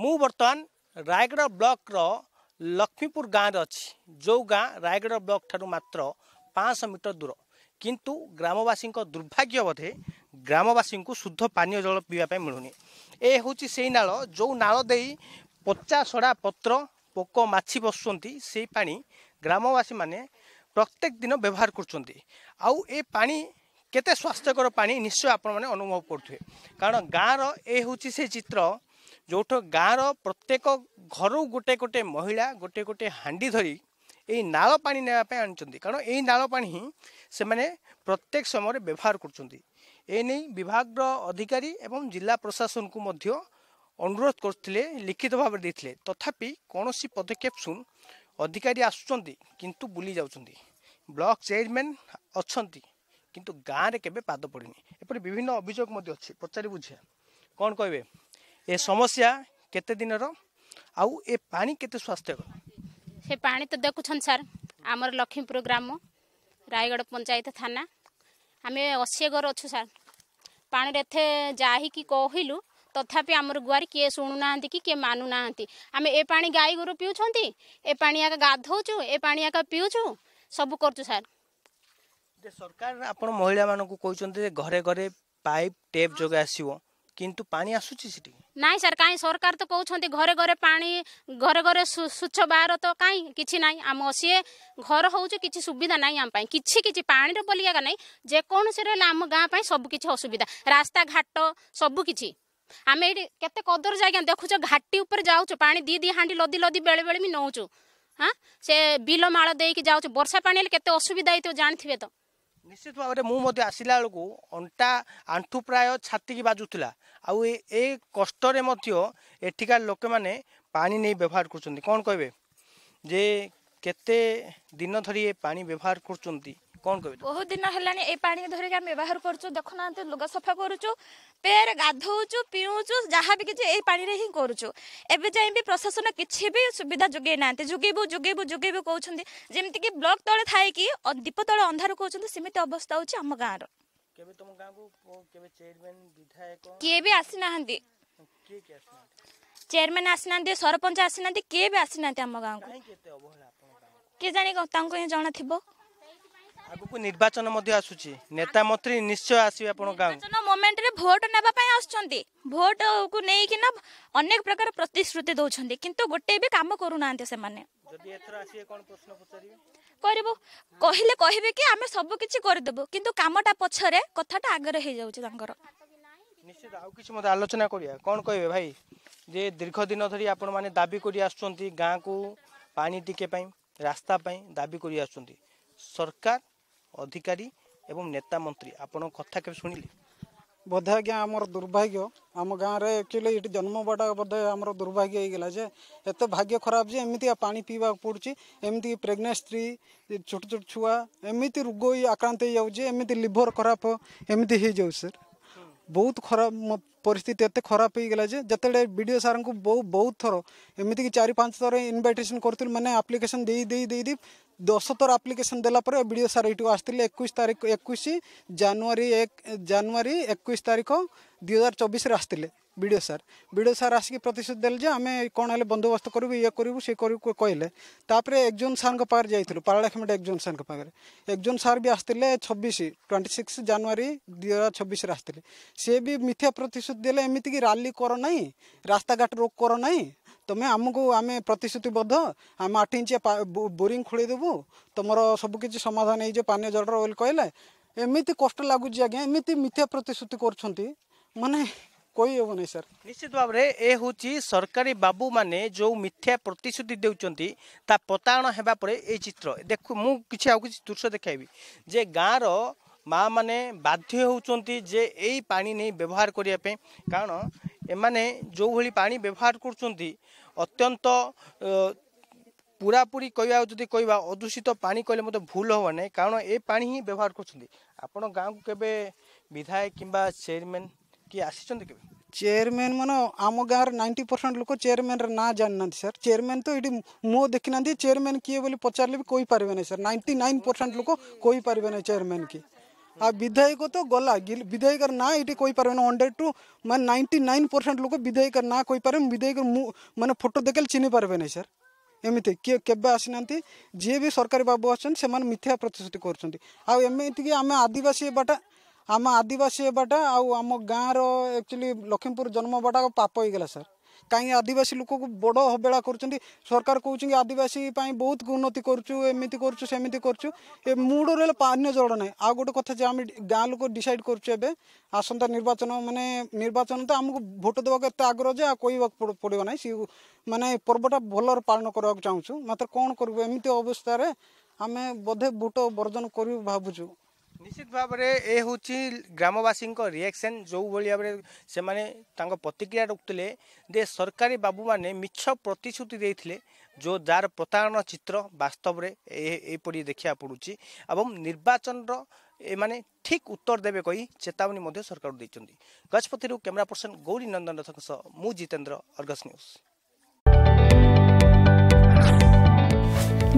ମୁଁ ବର୍ତ୍ତମାନ ରାୟଗଡ଼ା ବ୍ଲକର ଲକ୍ଷ୍ମୀପୁର ଗାଁରେ ଅଛି ଯେଉଁ ଗାଁ ରାୟଗଡ଼ା ବ୍ଲକ ଠାରୁ ମାତ୍ର ପାଞ୍ଚଶହ ମିଟର ଦୂର କିନ୍ତୁ ଗ୍ରାମବାସୀଙ୍କ ଦୁର୍ଭାଗ୍ୟ ବୋଧେ ଗ୍ରାମବାସୀଙ୍କୁ ଶୁଦ୍ଧ ପାନୀୟ ଜଳ ପିଇବା ପାଇଁ ମିଳୁନି ଏ ହେଉଛି ସେଇ ନାଳ ଯେଉଁ ନାଳ ଦେଇ ପଚା ସଡ଼ା ପତ୍ର ପୋକ ମାଛି ବସୁଛନ୍ତି ସେଇ ପାଣି ଗ୍ରାମବାସୀମାନେ ପ୍ରତ୍ୟେକ ଦିନ ବ୍ୟବହାର କରୁଛନ୍ତି ଆଉ ଏ ପାଣି କେତେ ସ୍ୱାସ୍ଥ୍ୟକର ପାଣି ନିଶ୍ଚୟ ଆପଣମାନେ ଅନୁଭବ କରୁଥିବେ କାରଣ ଗାଁର ଏ ହେଉଛି ସେ ଚିତ୍ର ଯେଉଁଠୁ ଗାଁର ପ୍ରତ୍ୟେକ ଘରୁ ଗୋଟେ ଗୋଟେ ମହିଳା ଗୋଟେ ଗୋଟେ ହାଣ୍ଡି ଧରି ଏଇ ନାଳ ପାଣି ନେବା ପାଇଁ ଆଣିଛନ୍ତି କାରଣ ଏଇ ନାଳ ପାଣି ହିଁ ସେମାନେ ପ୍ରତ୍ୟେକ ସମୟରେ ବ୍ୟବହାର କରୁଛନ୍ତି ଏ ନେଇ ବିଭାଗର ଅଧିକାରୀ ଏବଂ ଜିଲ୍ଲା ପ୍ରଶାସନକୁ ମଧ୍ୟ ଅନୁରୋଧ କରୁଥିଲେ ଲିଖିତ ଭାବରେ ଦେଇଥିଲେ ତଥାପି କୌଣସି ପଦକ୍ଷେପ ଶୁଣ ଅଧିକାରୀ ଆସୁଛନ୍ତି କିନ୍ତୁ ବୁଲି ଯାଉଛନ୍ତି ବ୍ଲକ ଚେୟାରମ୍ୟାନ୍ ଅଛନ୍ତି କିନ୍ତୁ ଗାଁରେ କେବେ ପାଦ ପଡ଼ିନି ଏପରି ବିଭିନ୍ନ ଅଭିଯୋଗ ମଧ୍ୟ ଅଛି ପଚାରି ବୁଝିବା କ'ଣ କହିବେ ଏ ସମସ୍ୟା କେତେ ଦିନର ଆଉ ଏ ପାଣି କେତେ ସ୍ୱାସ୍ଥ୍ୟକର ସେ ପାଣି ତ ଦେଖୁଛନ୍ତି ସାର୍ ଆମର ଲକ୍ଷ୍ମୀପୁର ଗ୍ରାମ ରାୟଗଡ଼ ପଞ୍ଚାୟତ ଥାନା ଆମେ ଅଶୀ ଘର ଅଛୁ ସାର୍ ପାଣିରେ ଏତେ ଯାଇକି କହିଲୁ ତଥାପି ଆମର ଗୁଆରେ କିଏ ଶୁଣୁନାହାନ୍ତି କି କିଏ ମାନୁନାହାନ୍ତି ଆମେ ଏ ପାଣି ଗାଈ ଗୋରୁ ପିଉଛନ୍ତି ଏ ପାଣି ଏକା ଗାଧଉଛୁ ଏ ପାଣି ଏକା ପିଉଛୁ ସବୁ କରୁଛୁ ସାର୍ ସରକାର ଆପଣ ମହିଳାମାନଙ୍କୁ କହୁଛନ୍ତି ଯେ ଘରେ ଘରେ ପାଇପ୍ ଟେପ୍ ଯୋଗେ ଆସିବ কিন্তু পানি আসুচি সেটি নাই স্যার কাই সরকার তো কৌছন্তি ঘরে ঘরে পানি ঘরে ঘরে স্বচ্ছ বাহার তো কাই কিছু নাই আম সিয়ে ঘর হচ্ছে কিছু সুবিধা নাই আম পাই কিছু কিছু পানির বলি জায়গা নাই যেকোনসি রে আম গাঁ পাই সব কিছু অসুবিধা রাস্তা ঘাট সব কিছু আমি এটি কেতে কদর জায়গা দেখুছ ঘাটি উপরে যাওছু পানি দি দি হাঁডি লদি লদি বেড়ে বেড়ে বি নৌছু হ্যাঁ সে বিল মাল দিয়ে যাওছু বর্ষা পানি হলে কেতে অসুবিধা হইতো জাঁথিবে তো ନିଶ୍ଚିତ ଭାବରେ ମୁଁ ମଧ୍ୟ ଆସିଲା ବେଳକୁ ଅଣ୍ଟା ଆଣ୍ଠୁ ପ୍ରାୟ ଛାତିକି ବାଜୁଥିଲା ଆଉ ଏ କଷ୍ଟରେ ମଧ୍ୟ ଏଠିକାର ଲୋକମାନେ ପାଣି ନେଇ ବ୍ୟବହାର କରୁଛନ୍ତି କ'ଣ କହିବେ ଯେ କେତେ ଦିନ ଧରି ଏ ପାଣି ବ୍ୟବହାର କରୁଛନ୍ତି কোন কবি বহুত দিন হেলানি এই পানি ধরিকি আমি ব্যবহার করছু দেখু না লুগা সফা করছু পের গাধোছু পিউছু যাহা বি কিছু এই পানিরে হি করছু এবে যাই বি প্রশাসন কিছু বি সুবিধা যোগাই না যোগাইবু যোগাইবু যোগাইবু কৌছেন যেমতি কি ব্লক তলে থাকে কি দীপ তলে অন্ধার কৌছেন সেমিতি অবস্থা হচ্ছে আম গাঁর কেবে তোম গাঁকু কেবে চেয়ারম্যান বিধায়ক কিয়ে বি আসি নাহান্তি কিয়ে কি আসি নাহান্তি চেয়ারম্যান আসি নাহান্তি ସରପଞ୍ଚ আসি নাহান্তি কিয়ে বি আসি নাহান্তি আম গাঁকু কে জানি তাঙ্কু ହିଁ ଜଣା ଥିବ ଆଗକୁ ନିର୍ବାଚନ ମଧ୍ୟ ଆସୁଛି ନେତା ମନ୍ତ୍ରୀ ନିଶ୍ଚୟ ଆସିବେ ଆପଣଙ୍କ ଗାଁକୁ ନିର୍ବାଚନ ମୋମେଣ୍ଟରେ ଭୋଟ ନେବା ପାଇଁ ଆସୁଛନ୍ତି ଭୋଟକୁ ନେଇକିନା ଅନେକ ପ୍ରକାର ପ୍ରତିଶ୍ରୁତି ଦେଉଛନ୍ତି କିନ୍ତୁ ଗୋଟେ ବି କାମ କରୁନାହାନ୍ତି ସେମାନେ ଯଦି ଏଥର ଆସିବେ କ'ଣ ପ୍ରଶ୍ନ ପଚାରିବେ କରିବୁ କହିଲେ କହିବେ କି ଆମେ ସବୁ କିଛି କରିଦେବୁ କିନ୍ତୁ କାମଟା ପଛରେ କଥାଟା ଆଗରେ ହେଇଯାଉଛି ତାଙ୍କର ନିଶ୍ଚିତ ଆଉ କିଛି ମୋତେ ଆଲୋଚନା କରିବା କ'ଣ କହିବେ ଭାଇ ଯେ ଦୀର୍ଘ ଦିନ ଧରି ଆପଣମାନେ ଦାବି କରି ଆସୁଛନ୍ତି ଗାଁକୁ ପାଣି ଟିକେ ପାଇଁ ରାସ୍ତା ପାଇଁ ଦାବି କରି ଆସୁଛନ୍ତି ସରକାର ଅଧିକାରୀ ଏବଂ ନେତା ମନ୍ତ୍ରୀ ଆପଣଙ୍କ କଥା କେବେ ଶୁଣିଲେ ବୋଧେ ଆଜ୍ଞା ଆମର ଦୁର୍ଭାଗ୍ୟ ଆମ ଗାଁରେ ଆକ୍ଚୁଆଲି ଏଠି ଜନ୍ମବାଟା ବୋଧେ ଆମର ଦୁର୍ଭାଗ୍ୟ ହେଇଗଲା ଯେ ଏତେ ଭାଗ୍ୟ ଖରାପ ଯେ ଏମିତିକା ପାଣି ପିଇବାକୁ ପଡ଼ୁଛି ଏମିତି ପ୍ରେଗନେଣ୍ଟ ସ୍ତ୍ରୀ ଛୋଟ ଛୋଟ ଛୁଆ ଏମିତି ରୋଗ ଆକ୍ରାନ୍ତ ହେଇଯାଉଛି ଏମିତି ଲିଭର ଖରାପ ଏମିତି ହେଇଯାଉଛି ସାର୍ बहुत खराब मो एत खराब हो गला जिते विडीओ सार बहुत बहुत थर एमती चार पाँच थर इनटेसन करें आप्लिकेसन दे दस थर आप्लिकेसन देलापर विओ सार यू आसते एक तारीख एक जानुरी एक जानुरी एक तारिख दुई हजार चौबीस आसते ବିଡ଼ିଓ ସାର୍ ବିଡ଼ିଓ ସାର୍ ଆସିକି ପ୍ରତିଶତ ଦେଲେ ଯେ ଆମେ କ'ଣ ହେଲେ ବନ୍ଦୋବସ୍ତ କରିବୁ ଇଏ କରିବୁ ସେ କରିବୁ କହିଲେ ତାପରେ ଏକ୍ଜୋନ୍ ସାର୍ଙ୍କ ପାଖରେ ଯାଇଥିଲୁ ପାରଳାଖେମେଟ ଏକ୍ଜୋନ୍ ସାର୍ଙ୍କ ପାଖରେ ଏକ୍ଜୋନ୍ ସାର୍ ବି ଆସିଥିଲେ ଛବିଶ ଟ୍ୱେଣ୍ଟି ସିକ୍ସ ଜାନୁଆରୀ ଦୁଇ ହଜାର ଛବିଶରେ ଆସିଥିଲେ ସେ ବି ମିଥ୍ୟା ପ୍ରତିଶତ ଦେଲେ ଏମିତିକି ରାଲି କର ନାହିଁ ରାସ୍ତାଘାଟ ରୋକ କର ନାହିଁ ତୁମେ ଆମକୁ ଆମେ ପ୍ରତିଶ୍ରୁତିବଦ୍ଧ ଆମେ ଆଠ ଇଞ୍ଚିଆ ବୋରିଂ ଖୋଳିଦେବୁ ତୁମର ସବୁକିଛି ସମାଧାନ ହେଇଯିବ ପାନୀୟ ଜଳର ବୋଲି କହିଲେ ଏମିତି କଷ୍ଟ ଲାଗୁଛି ଆଜ୍ଞା ଏମିତି ମିଥ୍ୟା ପ୍ରତିଶ୍ରୁତି କରୁଛନ୍ତି ମାନେ কই হেবনি ସାର୍ ନିଶ୍ଚିତ ଭାବରେ ଏ ହେଉଛି ସରକାରୀ ବାବୁମାନେ ଯେଉଁ ମିଥ୍ୟା ପ୍ରତିଶ୍ରୁତି ଦେଉଛନ୍ତି ତା ପତାୟଣ ହେବା ପରେ ଏଇ ଚିତ୍ର ଦେଖୁ ମୁଁ କିଛି ଆଉ କିଛି ଦୃଶ୍ୟ ଦେଖାଇବି ଯେ ଗାଁର ମାଆମାନେ ବାଧ୍ୟ ହେଉଛନ୍ତି ଯେ ଏଇ ପାଣି ନେଇ ବ୍ୟବହାର କରିବା ପାଇଁ କାରଣ ଏମାନେ ଯେଉଁଭଳି ପାଣି ବ୍ୟବହାର କରୁଛନ୍ତି ଅତ୍ୟନ୍ତ ପୁରାପୁରି କହିବା ଯଦି କହିବା ଅଦୂଷିତ ପାଣି କହିଲେ ମୋତେ ଭୁଲ ହେବ ନାହିଁ କାରଣ ଏ ପାଣି ହିଁ ବ୍ୟବହାର କରୁଛନ୍ତି ଆପଣ ଗାଁକୁ କେବେ ବିଧାୟକ କିମ୍ବା ଚେୟାରମ୍ୟାନ୍ କିଏ ଆସିଛନ୍ତି କେବେ ଚେୟାରମ୍ୟାନ୍ ମାନେ ଆମ ଗାଁର ନାଇଣ୍ଟି ପରସେଣ୍ଟ ଲୋକ ଚେୟାରମ୍ୟାନ୍ର ନାଁ ଜାଣିନାହାନ୍ତି ସାର୍ ଚେୟାରମ୍ୟାନ୍ ତ ଏଇଠି ମୁଁ ଦେଖିନାହାନ୍ତି ଚେୟାରମ୍ୟାନ୍ କିଏ ବୋଲି ପଚାରିଲେ ବି କହିପାରିବେ ନାହିଁ ସାର୍ ନାଇଣ୍ଟି ନାଇନ୍ ପରସେଣ୍ଟ ଲୋକ କହିପାରିବେ ନାହିଁ ଚେୟାରମ୍ୟାନ୍ କି ଆଉ ବିଧାୟକ ତ ଗଲା ବିଧାୟକର ନାଁ ଏଇଠି କହିପାରିବେ ନା ହଣ୍ଡ୍ରେଡ଼ ଟୁ ମାନେ ନାଇଣ୍ଟି ନାଇନ୍ ପରସେଣ୍ଟ ଲୋକ ବିଧାୟକର ନାଁ କହିପାରିବେ ବିଧାୟକ ମୁଁ ମାନେ ଫଟୋ ଦେଖିଲେ ଚିହ୍ନି ପାରିବେ ନାହିଁ ସାର୍ ଏମିତି କିଏ କେବେ ଆସିନାହାନ୍ତି ଯିଏ ବି ସରକାରୀ ବାବୁ ଅଛନ୍ତି ସେମାନେ ମିଥ୍ୟା ପ୍ରତିଶ୍ରୁତି କରୁଛନ୍ତି ଆଉ ଏମିତିକି ଆମେ ଆଦିବାସୀ ବାଟା आम आदिवासी आम गाँव रक्चुअली लखीमपुर जन्मबाटा पाप होगा सर कहीं आदिवासी लोक को बड़ हबेला कर सरकार कहते आदिवासी बहुत उन्नति करमती करमती कर मूड़े पानी जड़ ना आउ गोटे कथा जे आम गाँ लोक डिसाइड करे निर्वाचन मानने निर्वाचन तो आमको भोट देवा आग्रह जे कह पड़ा ना सी मानने पर्वटा भलर पालन करवाक चाहूँ मात्र कौन करूँ अवस्था आम बोधे भोट बर्जन कर भावुँ ନିଶ୍ଚିତ ଭାବରେ ଏ ହେଉଛି ଗ୍ରାମବାସୀଙ୍କ ରିଆକ୍ସନ୍ ଯେଉଁ ଭଳି ଭାବରେ ସେମାନେ ତାଙ୍କ ପ୍ରତିକ୍ରିୟା ରଖୁଥିଲେ ଯେ ସରକାରୀ ବାବୁମାନେ ମିଛ ପ୍ରତିଶ୍ରୁତି ଦେଇଥିଲେ ଯେଉଁ ଯାହାର ପ୍ରତାରଣା ଚିତ୍ର ବାସ୍ତବରେ ଏହିପରି ଦେଖିବାକୁ ପଡ଼ୁଛି ଏବଂ ନିର୍ବାଚନର ଏମାନେ ଠିକ୍ ଉତ୍ତର ଦେବେ କହି ଚେତାବନୀ ମଧ୍ୟ ସରକାରଙ୍କୁ ଦେଇଛନ୍ତି ଗଜପତିରୁ କ୍ୟାମେରା ପର୍ସନ ଗୌରୀ ନନ୍ଦନ ରଥଙ୍କ ସହ ମୁଁ ଜିତେନ୍ଦ୍ର ଅର୍ଗସ୍ ନ୍ୟୁଜ୍